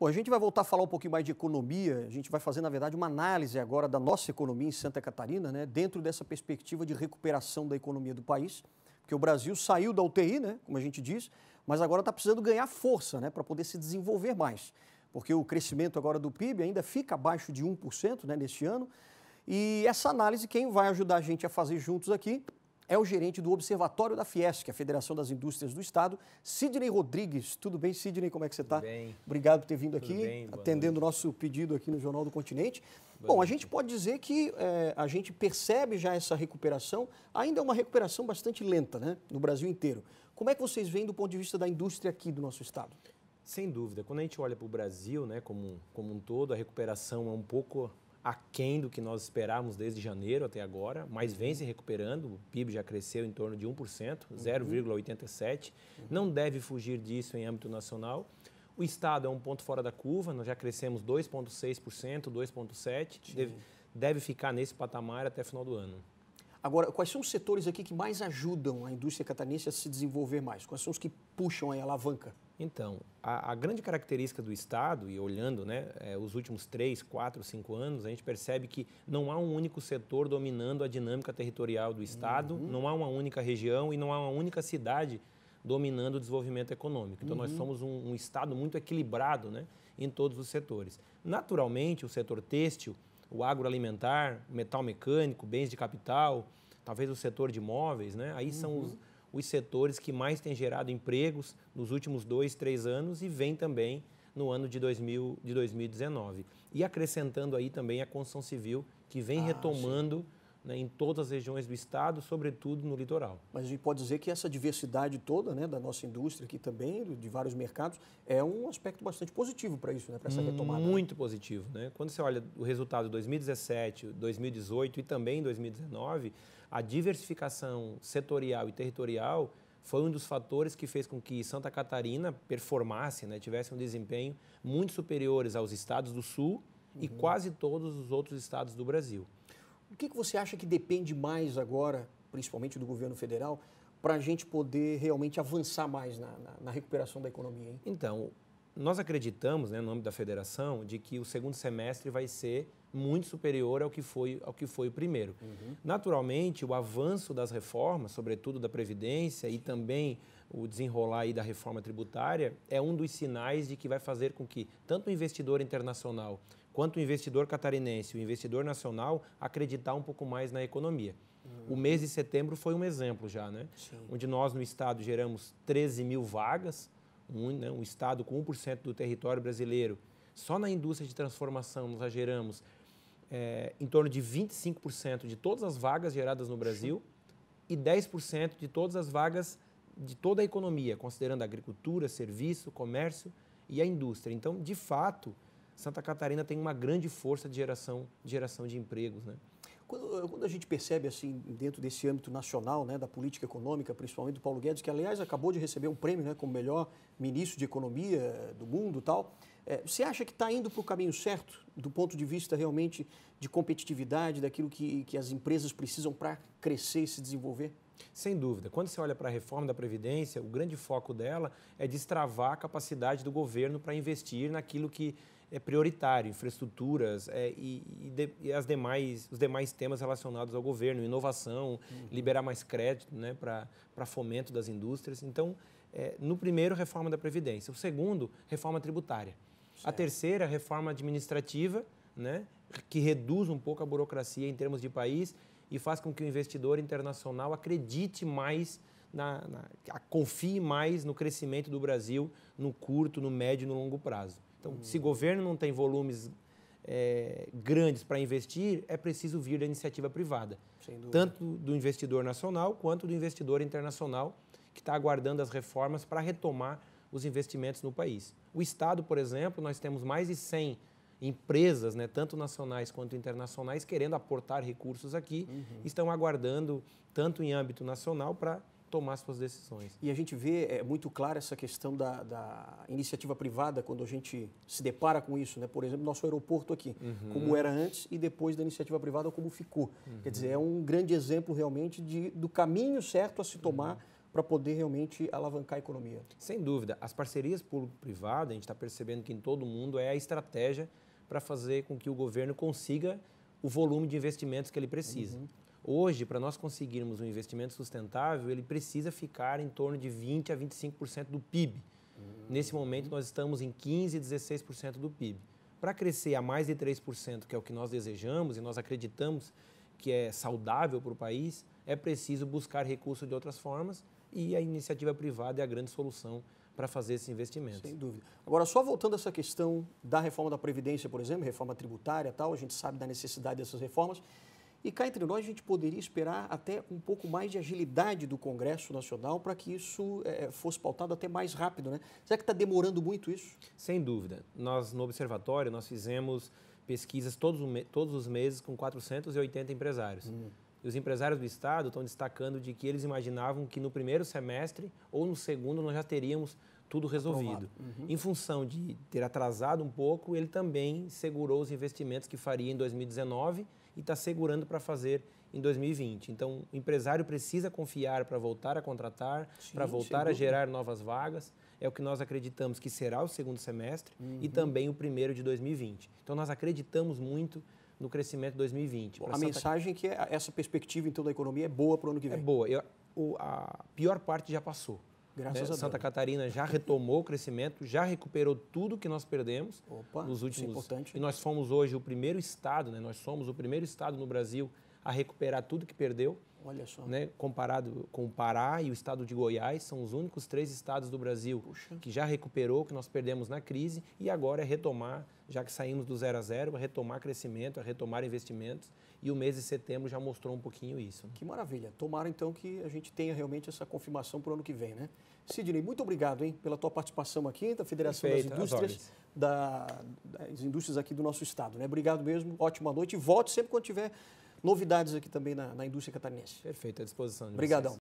Bom, a gente vai voltar a falar um pouquinho mais de economia. A gente vai fazer, na verdade, uma análise agora da nossa economia em Santa Catarina, né, dentro dessa perspectiva de recuperação da economia do país, porque o Brasil saiu da UTI, né, como a gente diz, mas agora está precisando ganhar força né, para poder se desenvolver mais, porque o crescimento agora do PIB ainda fica abaixo de 1% né, neste ano. E essa análise, quem vai ajudar a gente a fazer juntos aqui é o gerente do Observatório da Fiesc, é a Federação das Indústrias do Estado, Sidney Rodrigues. Tudo bem, Sidney? Como é que você está? Obrigado por ter vindo Tudo aqui, bem, atendendo o nosso pedido aqui no Jornal do Continente. Boa Bom, noite. a gente pode dizer que é, a gente percebe já essa recuperação, ainda é uma recuperação bastante lenta, né, no Brasil inteiro. Como é que vocês veem do ponto de vista da indústria aqui do nosso Estado? Sem dúvida. Quando a gente olha para o Brasil, né, como, como um todo, a recuperação é um pouco aquém do que nós esperávamos desde janeiro até agora, mas vem se recuperando. O PIB já cresceu em torno de 1%, 0,87%. Uhum. Uhum. Não deve fugir disso em âmbito nacional. O Estado é um ponto fora da curva, nós já crescemos 2,6%, 2,7%. Deve, deve ficar nesse patamar até o final do ano. Agora, quais são os setores aqui que mais ajudam a indústria catarinense a se desenvolver mais? Quais são os que puxam a alavanca? Então, a, a, grande característica do Estado, e olhando né, é, os últimos três, quatro, cinco anos, a gente percebe que não há um único setor dominando a dinâmica territorial do Estado, uhum. não há uma única região e não há uma única cidade dominando o desenvolvimento econômico. Então, uhum. nós somos um, um Estado muito equilibrado né, em todos os setores. Naturalmente, o setor têxtil o agroalimentar, metal mecânico, bens de capital, talvez o setor de imóveis, né? Aí uhum. são os, os setores que mais têm gerado empregos nos últimos dois, três anos e vem também no ano de, 2000, de 2019. E acrescentando aí também a construção civil, que vem ah, retomando sim né, em todas as regiões do estado, sobretudo no litoral. Mas a gente pode dizer que essa diversidade toda né, da nossa indústria aqui também, de vários mercados, é um aspecto bastante positivo para isso, né, para essa retomada. Né? Muito positivo. Né? Quando você olha o resultado de 2017, 2018 e também 2019, a diversificação setorial e territorial foi um dos fatores que fez com que Santa Catarina performasse, né, tivesse um desempenho muito superiores aos estados do Sul uhum. e quase todos os outros estados do Brasil. O que, que você acha que depende mais agora, principalmente do governo federal, para a gente poder realmente avançar mais na, na, na recuperação da economia? Hein? Então, nós acreditamos, né, no nome da federação, de que o segundo semestre vai ser muito superior ao que foi, ao que foi o primeiro. Uhum. Naturalmente, o avanço das reformas, sobretudo da Previdência e também o desenrolar aí da reforma tributária, é um dos sinais de que vai fazer com que tanto o investidor internacional quanto o investidor catarinense o investidor nacional acreditar um pouco mais na economia. Uhum. O mês de setembro foi um exemplo já, né? Sim. Onde nós no estado geramos 13 mil vagas, um, né, um estado com 1% do território brasileiro. Só na indústria de transformação nós já geramos é, em torno de 25% de todas as vagas geradas no Brasil Sim. e 10% de todas as vagas de toda a economia, considerando a agricultura, serviço, comércio e a indústria. Então, de fato, Santa Catarina tem uma grande força de geração de, geração de empregos. Né? Quando, quando, a gente percebe, assim, dentro desse âmbito nacional, né, da política econômica, principalmente do Paulo Guedes, que, aliás, acabou de receber um prêmio né, como melhor ministro de economia eh, do mundo tal, é, você acha que está indo para o caminho certo, do ponto de vista realmente de competitividade, daquilo que, que as empresas precisam para crescer e se desenvolver? Sem dúvida. Quando você olha para a reforma da Previdência, o grande foco dela é destravar a capacidade do governo para investir naquilo que é prioritário, infraestruturas é, e, e, de, e, as demais, os demais temas relacionados ao governo, inovação, uhum. liberar mais crédito né, para fomento das indústrias. Então, é, no primeiro, reforma da Previdência. O segundo, reforma tributária. Certo. A terceira, reforma administrativa, né, que reduz um pouco a burocracia em termos de país e faz com que o investidor internacional acredite mais na, na, confie mais no crescimento do Brasil no curto, no médio e no longo prazo. Então, hum. se o governo não tem volumes é, grandes para investir, é preciso vir da iniciativa privada, tanto do investidor nacional quanto do investidor internacional que está aguardando as reformas para retomar os investimentos no país. O Estado, por exemplo, nós temos mais de 100 empresas, né, tanto nacionais quanto internacionais, querendo aportar recursos aqui, uhum. estão aguardando, tanto em âmbito nacional, para tomar suas decisões. E a gente vê, é muito clara essa questão da, da, iniciativa privada, quando a gente se depara com isso, né? Por exemplo, nosso aeroporto aqui, uhum. como era antes e depois da iniciativa privada, como ficou. Uhum. Quer dizer, é um grande exemplo realmente de, do caminho certo a se tomar uhum. para poder realmente alavancar a economia. Sem dúvida. As parcerias público-privada, a gente está percebendo que em todo mundo é a estratégia para fazer com que o governo consiga o volume de investimentos que ele precisa. Uhum. Hoje, para nós conseguirmos um investimento sustentável, ele precisa ficar em torno de 20% a 25% do PIB. Uhum. Nesse momento, nós estamos em 15%, 16% do PIB. Para crescer a mais de 3%, que é o que nós desejamos e nós acreditamos que é saudável para o país, é preciso buscar recursos de outras formas e a iniciativa privada é a grande solução para fazer esses investimentos. Sem dúvida. Agora, só voltando a essa questão da reforma da Previdência, por exemplo, reforma tributária tal, a gente sabe da necessidade dessas reformas. E cá entre nós, a gente poderia esperar até um pouco mais de agilidade do Congresso Nacional para que isso é, fosse pautado até mais rápido, né? Será que está demorando muito isso? Sem dúvida. Nós, no Observatório, nós fizemos pesquisas todos, todos os meses com 480 empresários. Hum. E os empresários do Estado estão destacando de que eles imaginavam que no primeiro semestre ou no segundo nós já teríamos tudo resolvido. Uhum. Em função de ter atrasado um pouco, ele também segurou os investimentos que faria em 2019 e está segurando para fazer em 2020. Então, o empresário precisa confiar para voltar a contratar, para voltar a gerar novas vagas. É o que nós acreditamos que será o segundo semestre uhum. e também o primeiro de 2020. Então, nós acreditamos muito no crescimento de 2020. Bom, a Santa... mensagem é que essa perspectiva então da economia é boa para o ano que é vem. É boa. Eu, o, a pior parte já passou. Graças né? a Deus. Santa Catarina já retomou o crescimento, já recuperou tudo que nós perdemos Opa, nos últimos. Isso é importante. E nós fomos hoje o primeiro estado, né? Nós somos o primeiro estado no Brasil a recuperar tudo que perdeu. Olha só. Né, comparado com o Pará e o estado de Goiás, são os únicos três estados do Brasil Puxa. que já recuperou, que nós perdemos na crise, e agora é retomar, já que saímos do zero a zero, é retomar crescimento, é retomar investimentos, e o mês de setembro já mostrou um pouquinho isso. Né. Que maravilha. Tomara, então, que a gente tenha realmente essa confirmação para o ano que vem, né? Sidney, muito obrigado hein, pela tua participação aqui da Federação Perfeito, das Indústrias, da, das indústrias aqui do nosso estado. Né? Obrigado mesmo, ótima noite. Volte sempre quando tiver novidades aqui também na, na indústria catarinense. Perfeito, à disposição de Obrigadão. Vocês.